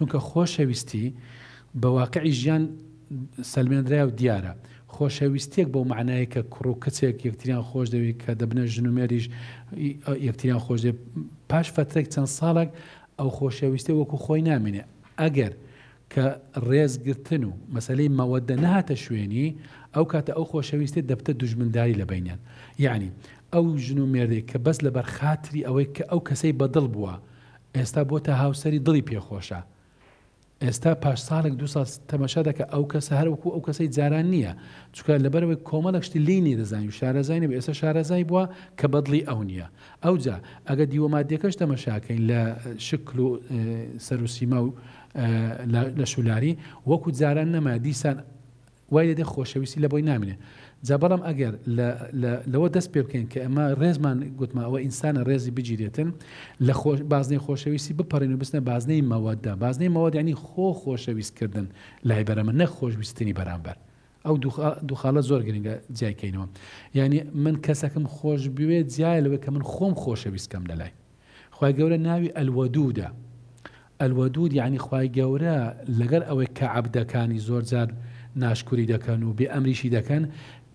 چونکە خۆشەویستی بە واقعی ژیان سلمێنرای و دیارە خۆشەویستێک بۆ معنایە کە کوڕ و کەچێک یەکتریان خۆش دەوێت کە دەبنە ژنومێریش یەکتریان خۆش دێ پاش فترێک چەند ساڵێک ئەو خۆشەویستی وەکو خۆی نامێنێ ئەگەر کە ڕێزگرتن و مەسلەی مەوەدە نهاتە شوێنی ئەو کاتە ئەو خۆشەویستی دەبتە دوژمنداری لە بینیان یعنی ئەو ژن و مێردێک کە بەس لەبەر خاتری ئەوەی کە ئەو کەسەی بەدڵ بووە ئێستا بۆتە هاوسری دڵی پێخۆشە ئێستا پاش ساڵێک دو سال تەمەشا دەکە ئەو کەسە هەروەکو ئەو کەسەی جاران نییە چکە لەبەرەوەی کۆمەڵک شتی لینی دەزانانی و شارەزانانی بە ئێستا شارەزای بووە کە بەدڵی ئەو نییە ئەوجا ئەگە دیوەمادیەکەش تەمەشاکەین لە شکل و سەروسیمە و لە شولاری وەکو جاران نەما دیسان وای لەدە خۆشەویستی لە بۆی نامێنێ جا بەڵام ئەگەر لەوە دەست پێ بکەین کە ئەمە ڕێزمان گوتما ئەوە ئینسانە ڕێزی بگیرێتن لە بازنەی خۆشەویستی بپەڕین و بستە بازنەی مەوەدا بازنەی مەوەدیانی خۆ خۆشەویستکردن لای بەرەمە نەخۆشویستنی بەرامبەر. ئەو دوخالە زۆر گرنگە جیایکەینەوە یعنی من کەسەکەم خۆش بوێ جیای لەوە کە من خۆم خۆشەویستکەم لەلای خی گەورە ناوی ئەلوەدوودا ئەلوەدود یعنی خی گەورە لەگەر ئەوەی کە عبدەکانی زۆر جار ناشکوری دەکەن و بێ ئەمریشی دەکەن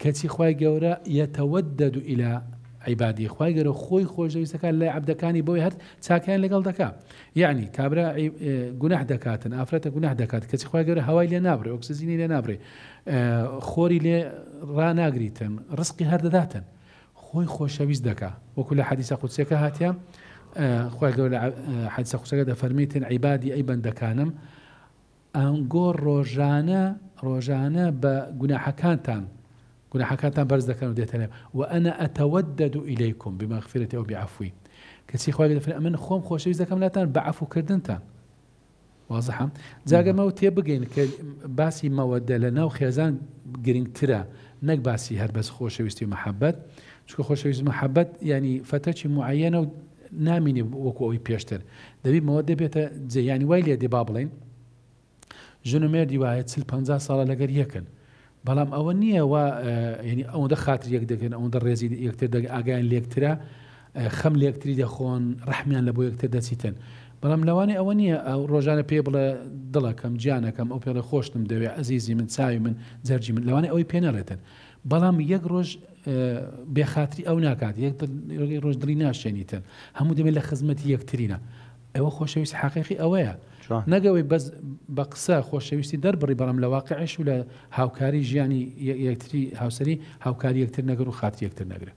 کەچی خی گەورە یەتەوەدەد و ئیلا عیبادی خی گەورە خۆی خۆشەویستەکان لای عبدەکانی بۆی هەر چاکیان لەگەڵ دەکا یعنی کابرا گوناح دەکاتن ئافرەتە گوناح دەکات کەچی خی گەورە هەوای لێ نابڕێ ئۆکسزیینی لێ نابڕێ خۆری لێ ڕناگریتن ڕسقی هەردەداتن خۆی خۆشەویست دەکا وەکو لە حەدیسە قوچێکە هاتیان خۆی گەورە حەدسە قوچەکە دەفەرمیتن عیبادی ئەی بەندەکانم ئەنگۆ ڕۆژانە ڕۆژانە بە گوناحەکانتان گوناحەکانتان بەرز دەکەن و دێتەنێ و ئەنا ئەتەوەدەد و ئیلیکم بمەغفرێتی ئەو بیعفوی کەچی خخوای دەفر من خۆم خۆشەویست دەکەم لاتان بە عفوکردنتان وازحم جاگەمەەوە تێ بگەین کە باسی مەوەدە لە ناو خێزان گرنگترە نەک باسی هەربەس خۆشەویستی محەبەت چکە خۆشەویست محەبەت ینی فتەچی معەنە و نامینی وەکو ئەوی پێشتر دەبی مەوە دەبێتە جیانی وای لێ دێ با بڵین ژن و مێردی وایە چ 50 ساڵە لەگەر یەکن بەڵام ئەوە نییە و ینی ئەوەندە خاتر یەک دەکەن ئەوەندە ڕێزی یەکتر دەگە ئاگایان لێکترە خەم لێکتری دەخۆن ڕحمیان لە بۆ یەکتر دەچیتن. بەڵام لەوانی ئەوە نییە ئەو ڕۆژانە پێ بڵێ دڵەکەم گیانەکەم ئەو پێڵە خۆشتم دەوێت ئەزیزی من چاوی من جەرجی من لەوانە ئەوەی پێنەڕێتن. بەڵام یەک ڕۆژ بێخاتری ئەو ناکات یەک ڕۆژ دڵی ناشێنیتن هەموو دەبێت لە خزمەتی یەکترینە ئەوە خۆشەویست حقیقی ئەوەیە نەگەوەی بەس بە قسە خۆشەویستی دەربڕی بەڵام لە واقعش و لە هاوکاری ژیانی یەکتری هاوسری هاوکاری یەکتر نەگەر و خاتی یەکتر نەگرێت.